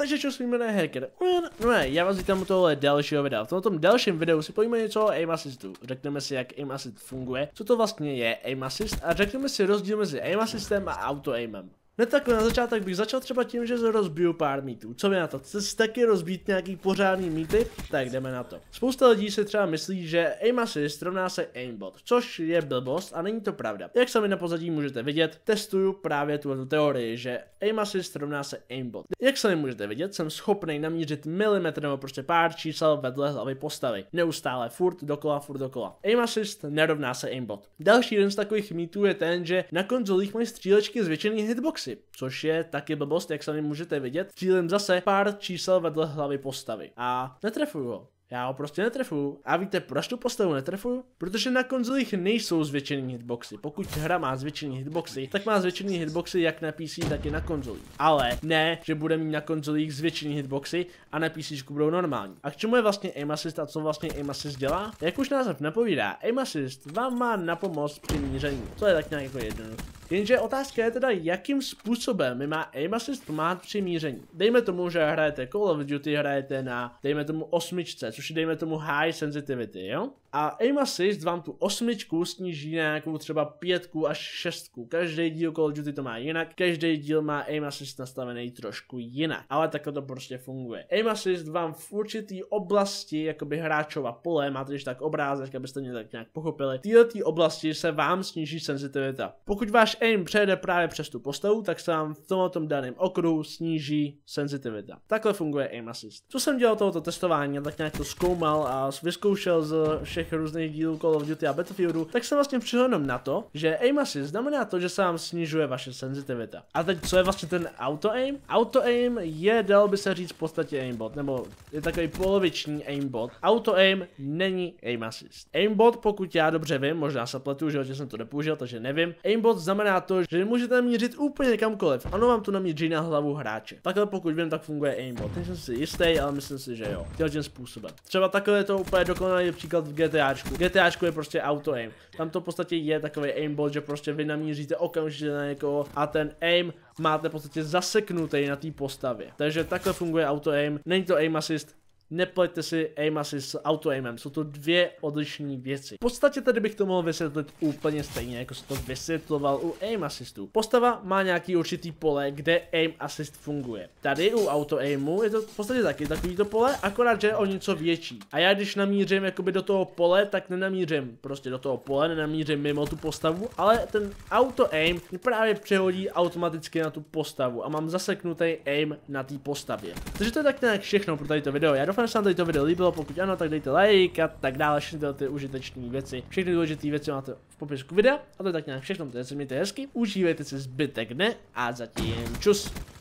Takže čo svým jméno hacker? No ne, já vás vítám u tohle dalšího videa. V tomto dalším videu si pojíme něco o aim assistu. Řekneme si, jak aim assist funguje, co to vlastně je aim assist a řekneme si rozdíl mezi aim assistem a auto aimem. Ne takhle na začátek bych začal třeba tím, že rozbiju pár mítů. Co mi na to? Chceš taky rozbít nějaký pořádný mýty? Tak jdeme na to. Spousta lidí si třeba myslí, že aim assist rovná se aimbot, což je blbost a není to pravda. Jak sami na pozadí můžete vidět, testuju právě tuhle teorii, že aim assist rovná se aimbot. Jak sami můžete vidět, jsem schopný namířit milimetr nebo prostě pár čísel vedle hlavy postavy. Neustále furt dokola, furt dokola. Aim assist nerovná se aimbot. Další jeden z takových mýtů je ten, že na konzolích mají střílečky zvětšený hitboxy 3, což je taky blbost, jak sami můžete vidět. Cílem zase pár čísel vedle hlavy postavy a netrefuju ho. Já ho prostě netrefuju. A víte, proč tu postavu netrefuju? Protože na konzolích nejsou zvětšený hitboxy. Pokud hra má zvětšený hitboxy, tak má zvětšený hitboxy jak na PC, tak i na konzolích. Ale ne, že bude mít na konzolích zvětšený hitboxy a na PC budou normální. A k čemu je vlastně aim assist a co vlastně aim assist dělá? Jak už název napovídá, aim assist vám má na pomoc při míření. To je tak nějak jako jednoduché Jenže otázka je teda, jakým způsobem má aim assist pomáhat při míření. Dejme tomu, že hrajete Call of Duty, hrajete na, dejme tomu, osmičce, což je dejme tomu high sensitivity, jo? A aim assist vám tu osmičku sníží na nějakou třeba pětku až šestku. Každý díl Call of Duty to má jinak, každý díl má aim assist nastavený trošku jinak. Ale takhle to prostě funguje. Aim assist vám v určitý oblasti, jakoby hráčova pole, máte když tak obrázek, abyste mě tak nějak pochopili, v této oblasti se vám sníží senzitivita. Pokud váš aim přejede právě přes tu postavu, tak se vám v tomto daném okruhu sníží senzitivita. Takhle funguje aim assist. Co jsem dělal tohoto testování, tak nějak to zkoumal a vyzkoušel z všech různých dílů Call of Duty a Battlefieldu, tak jsem vlastně přišel jenom na to, že aim assist znamená to, že se vám snižuje vaše senzitivita. A teď co je vlastně ten auto aim? Auto aim je, dal by se říct, v podstatě aimbot, nebo je takový poloviční aimbot. Auto aim není aim assist. Aimbot, pokud já dobře vím, možná se pletu, že jsem to nepoužil, takže nevím. Aimbot znamená znamená to, že můžete mířit úplně kamkoliv. Ano, vám to namíří na hlavu hráče. Takhle pokud vím, tak funguje aimbot. Nejsem si jistý, ale myslím si, že jo. Tělo tím způsobem. Třeba takhle je to úplně dokonalý příklad v GTAčku. GTAčku je prostě auto aim. Tam to v podstatě je takový aimbot, že prostě vy namíříte okamžitě na někoho a ten aim máte v podstatě zaseknutý na té postavě. Takže takhle funguje auto aim. Není to aim assist, Nepojďte si aim assist s auto aimem, jsou to dvě odlišné věci. V podstatě tady bych to mohl vysvětlit úplně stejně, jako se to vysvětloval u aim assistu. Postava má nějaký určitý pole, kde aim assist funguje. Tady u auto aimu je to v podstatě taky takovýto pole, akorát že je o něco větší. A já když namířím jakoby do toho pole, tak nenamířím prostě do toho pole, nenamířím mimo tu postavu, ale ten auto aim právě přehodí automaticky na tu postavu a mám zaseknutý aim na té postavě. Takže to je tak nějak všechno pro tady to video. Já doufám, Doufám, že se vám tady to video líbilo, pokud ano, tak dejte like a tak dále, všechny tyhle ty užitečné věci. Všechny důležité věci máte v popisku videa a to je tak nějak všechno, je, se mějte hezky, užívejte si zbytek dne a zatím čus.